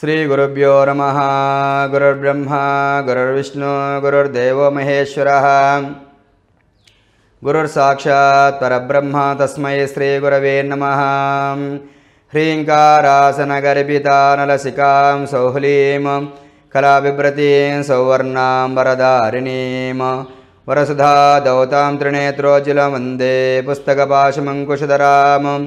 श्रीगुरुभ्यो नमः गुरुर्ब्रह्मा गुरुर्विष्णु महेश्वरः गुरुर्साक्षात् परब्रह्म तस्मै श्रीगुरवे नमः ह्रीङ्कारासनगर्भितानलसिकां सौहलीं कलाविभ्रतीं सौवर्णां वरदारिणीं वरसुधा दौतां त्रिनेत्रोज्ज्वलं वन्दे पुस्तकपाशमङ्कुशधरामं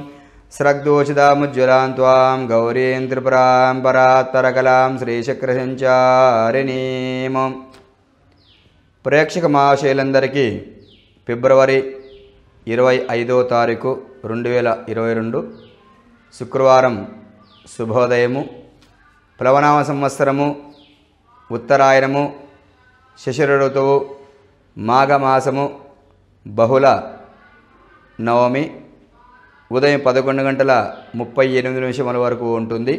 स्रग्दोषितामुज्ज्वलां त्वां గౌరీం త్రిపురాం పరాత్పరకలాం శ్రీశక్రసంచారిణీము ప్రేక్షక మహాశైలందరికీ ఫిబ్రవరి ఇరవై ఐదో తారీఖు రెండు వేల ఇరవై రెండు శుక్రవారం శుభోదయము ప్లవనామ సంవత్సరము ఉత్తరాయణము శిశిర ఋతువు మాఘమాసము బహుళ నవమి ఉదయం పదకొండు గంటల ముప్పై ఎనిమిది నిమిషముల వరకు ఉంటుంది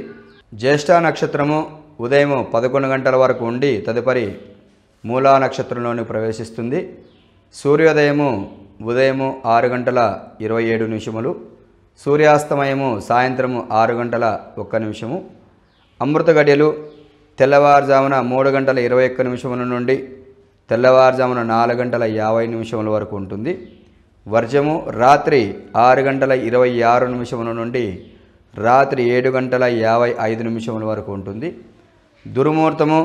జ్యేష్ఠ నక్షత్రము ఉదయం పదకొండు గంటల వరకు ఉండి తదుపరి మూలా నక్షత్రంలోని ప్రవేశిస్తుంది సూర్యోదయము ఉదయము ఆరు గంటల ఇరవై ఏడు నిమిషములు సూర్యాస్తమయము సాయంత్రము ఆరు గంటల ఒక్క నిమిషము అమృత గడియలు తెల్లవారుజామున మూడు గంటల ఇరవై ఒక్క నిమిషముల నుండి తెల్లవారుజామున నాలుగు గంటల యాభై నిమిషముల వరకు ఉంటుంది వర్షము రాత్రి ఆరు గంటల ఇరవై ఆరు నిమిషముల నుండి రాత్రి ఏడు గంటల యాభై ఐదు నిమిషముల వరకు ఉంటుంది దుర్ముహూర్తము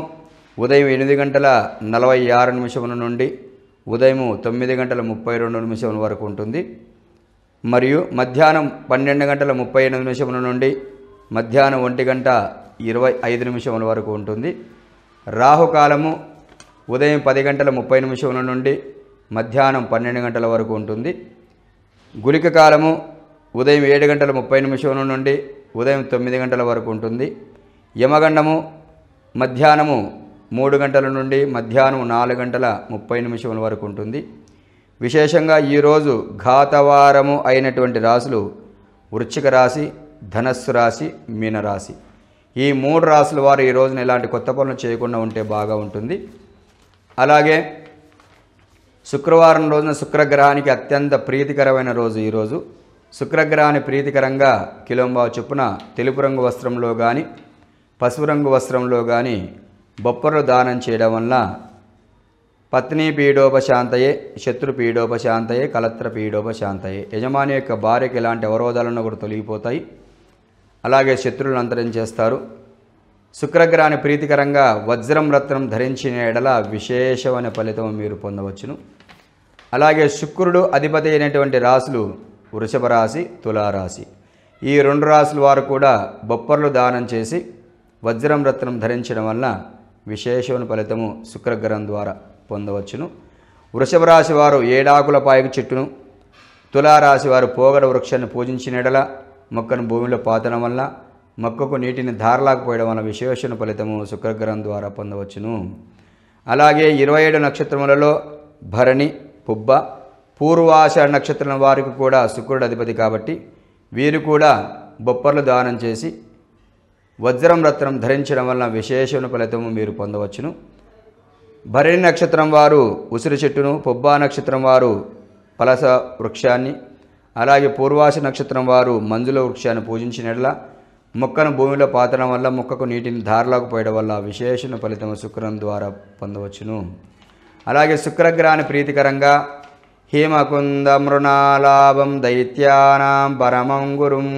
ఉదయం ఎనిమిది గంటల నలభై ఆరు నిమిషముల నుండి ఉదయం తొమ్మిది గంటల ముప్పై రెండు నిమిషముల వరకు ఉంటుంది మరియు మధ్యాహ్నం పన్నెండు గంటల ముప్పై ఎనిమిది నిమిషముల నుండి మధ్యాహ్నం ఒంటి గంట ఇరవై ఐదు నిమిషముల వరకు ఉంటుంది రాహుకాలము ఉదయం పది గంటల ముప్పై నిమిషముల నుండి మధ్యాహ్నం పన్నెండు గంటల వరకు ఉంటుంది గులిక కాలము ఉదయం ఏడు గంటల ముప్పై నిమిషం నుండి ఉదయం తొమ్మిది గంటల వరకు ఉంటుంది యమగండము మధ్యాహ్నము మూడు గంటల నుండి మధ్యాహ్నం నాలుగు గంటల ముప్పై నిమిషముల వరకు ఉంటుంది విశేషంగా ఈరోజు ఘాతవారము అయినటువంటి రాశులు వృశ్చిక రాశి ధనస్సు రాశి మీనరాశి ఈ మూడు రాశుల వారు ఈ రోజున ఎలాంటి కొత్త పనులు చేయకుండా ఉంటే బాగా ఉంటుంది అలాగే శుక్రవారం రోజున శుక్రగ్రహానికి అత్యంత ప్రీతికరమైన రోజు ఈరోజు శుక్రగ్రహాన్ని ప్రీతికరంగా కిలోంబా చొప్పున తెలుపు రంగు వస్త్రంలో కానీ పసుపు రంగు వస్త్రంలో కానీ బొప్పర్లు దానం చేయడం వల్ల పత్ని పీడోపశాంతయే శత్రు పీడోపశాంతయే కలత్ర పీడోపశాంతయే యజమాని యొక్క భార్యకి ఇలాంటి అవరోధాలను కూడా తొలగిపోతాయి అలాగే శత్రువులను అంతరించేస్తారు శుక్రగ్రహాన్ని ప్రీతికరంగా వజ్రం రత్నం ధరించిన ఎడల విశేషమైన ఫలితం మీరు పొందవచ్చును అలాగే శుక్రుడు అధిపతి అయినటువంటి రాశులు వృషభ రాశి తులారాశి ఈ రెండు రాసుల వారు కూడా బొప్పర్లు దానం చేసి వజ్రం రత్నం ధరించడం వలన విశేషమైన ఫలితము శుక్రగ్రహం ద్వారా పొందవచ్చును వృషభ రాశి వారు ఏడాకుల పాయకు చెట్టును తులారాశి వారు పోగడ వృక్షాన్ని పూజించిన ఎడల మొక్కను భూమిలో పాతడం వల్ల మొక్కకు నీటిని ధారలాకపోయడం వలన విశేషణ ఫలితము శుక్రగ్రహం ద్వారా పొందవచ్చును అలాగే ఇరవై ఏడు నక్షత్రములలో భరణి పుబ్బ పూర్వాషాఢ నక్షత్రం వారికి కూడా శుక్రుడు అధిపతి కాబట్టి వీరు కూడా బొప్పర్లు దానం చేసి వజ్రం రత్నం ధరించడం వలన విశేషణ ఫలితము మీరు పొందవచ్చును భరణి నక్షత్రం వారు ఉసిరి చెట్టును పొబ్బా నక్షత్రం వారు పలస వృక్షాన్ని అలాగే పూర్వాస నక్షత్రం వారు మంజుల వృక్షాన్ని పూజించినట్లా మొక్కను భూమిలో పాతడం వల్ల మొక్కకు నీటిని ధారలోకి పోయడం వల్ల విశేషణ ఫలితం శుక్రం ద్వారా పొందవచ్చును అలాగే శుక్రగ్రహాన్ని ప్రీతికరంగా హేమకుంద మృణాలాభం దైత్యానాం పరమం గురుం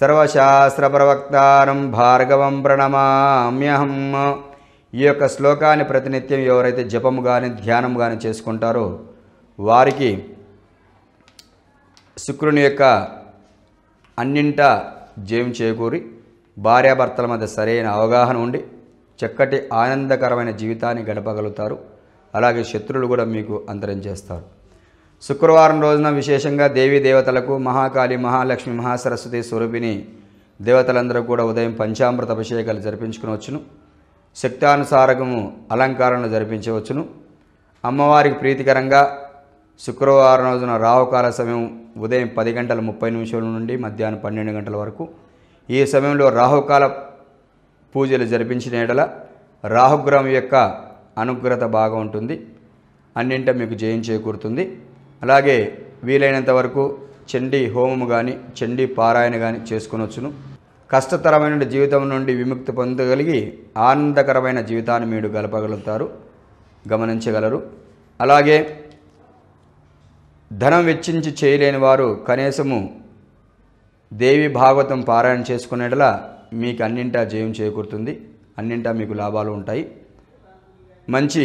సర్వశాస్త్ర ప్రవక్తారం భార్గవం ప్రణమామ్యహం ఈ యొక్క శ్లోకాన్ని ప్రతినిత్యం ఎవరైతే జపము కానీ ధ్యానం కానీ చేసుకుంటారో వారికి శుక్రుని యొక్క అన్నింట జయం చేకూరి భార్యాభర్తల మధ్య సరైన అవగాహన ఉండి చక్కటి ఆనందకరమైన జీవితాన్ని గడపగలుగుతారు అలాగే శత్రులు కూడా మీకు అంతరం చేస్తారు శుక్రవారం రోజున విశేషంగా దేవీ దేవతలకు మహాకాళి మహాలక్ష్మి మహాసరస్వతి స్వరూపిణి దేవతలందరూ కూడా ఉదయం పంచామృత అభిషేకాలు జరిపించుకునవచ్చును శక్తానుసారకము అలంకారాలను జరిపించవచ్చును అమ్మవారికి ప్రీతికరంగా శుక్రవారం రోజున రావుకాల సమయం ఉదయం పది గంటల ముప్పై నిమిషాల నుండి మధ్యాహ్నం పన్నెండు గంటల వరకు ఈ సమయంలో రాహుకాల పూజలు జరిపించిన ఎడల రాహుగ్రహం యొక్క అనుగ్రత బాగా ఉంటుంది అన్నింట మీకు జయం చేకూరుతుంది అలాగే వీలైనంత వరకు చండీ హోమము కానీ చండీ పారాయణ కానీ చేసుకునొచ్చును కష్టతరమైన జీవితం నుండి విముక్తి పొందగలిగి ఆనందకరమైన జీవితాన్ని మీరు గలపగలుగుతారు గమనించగలరు అలాగే ధనం వెచ్చించి చేయలేని వారు కనీసము దేవి భాగవతం పారాయణ చేసుకునేటలా మీకు అన్నింటా జయం చేకూరుతుంది అన్నింటా మీకు లాభాలు ఉంటాయి మంచి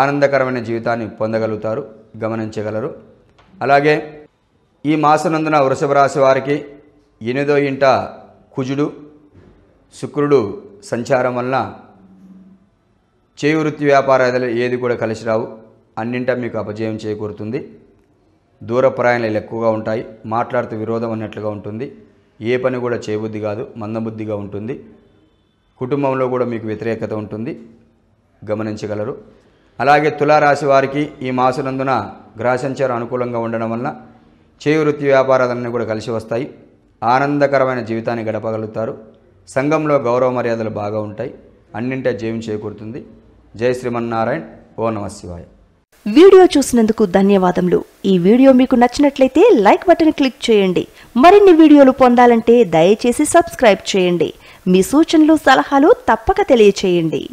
ఆనందకరమైన జీవితాన్ని పొందగలుగుతారు గమనించగలరు అలాగే ఈ మాసనందున వృషభ రాశి వారికి ఎనిమిదో ఇంట కుజుడు శుక్రుడు సంచారం వలన చేయి వృత్తి వ్యాపారాలు ఏది కూడా కలిసి రావు అన్నింటా మీకు అపజయం చేకూరుతుంది దూర ప్రయాణాలు ఎక్కువగా ఉంటాయి మాట్లాడుతూ విరోధం అన్నట్లుగా ఉంటుంది ఏ పని కూడా చేయబుద్ధి కాదు మందబుద్ధిగా ఉంటుంది కుటుంబంలో కూడా మీకు వ్యతిరేకత ఉంటుంది గమనించగలరు అలాగే తులారాశి వారికి ఈ మాసనందున గ్రహసంచారం అనుకూలంగా ఉండడం వల్ల చేయి వృత్తి వ్యాపారాలన్నీ కూడా కలిసి వస్తాయి ఆనందకరమైన జీవితాన్ని గడపగలుగుతారు సంఘంలో గౌరవ మర్యాదలు బాగా ఉంటాయి అన్నింటే జయం చేకూరుతుంది జయ శ్రీమన్నారాయణ్ ఓ నమ శివాయ వీడియో చూసినందుకు ధన్యవాదములు ఈ వీడియో మీకు నచ్చినట్లయితే లైక్ బటన్ క్లిక్ చేయండి మరిన్ని వీడియోలు పొందాలంటే దయచేసి సబ్స్క్రైబ్ చేయండి మీ సూచనలు సలహాలు తప్పక తెలియచేయండి